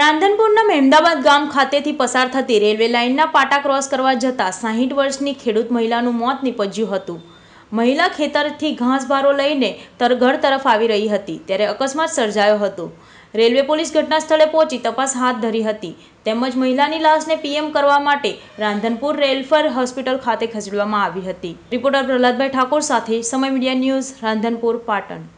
રાંધનપુરના મહેમદાબાદ ગામ ખાતેથી પસાર થતી રેલવે લાઇનના પાટા ક્રોસ કરવા જતાં સાહીઠ વર્ષની ખેડૂત મહિલાનું મોત નીપજ્યું હતું મહિલા ખેતરથી ઘાસભારો લઈને તરઘર તરફ આવી રહી હતી ત્યારે અકસ્માત સર્જાયો હતો રેલવે પોલીસ ઘટના સ્થળે પહોંચી તપાસ હાથ ધરી હતી તેમજ મહિલાની લાશને પીએમ કરવા માટે રાંધનપુર રેલફર હોસ્પિટલ ખાતે ખસેડવામાં આવી હતી રિપોર્ટર પ્રહલાદભાઈ ઠાકોર સાથે સમય મીડિયા ન્યૂઝ રાંધનપુર પાટણ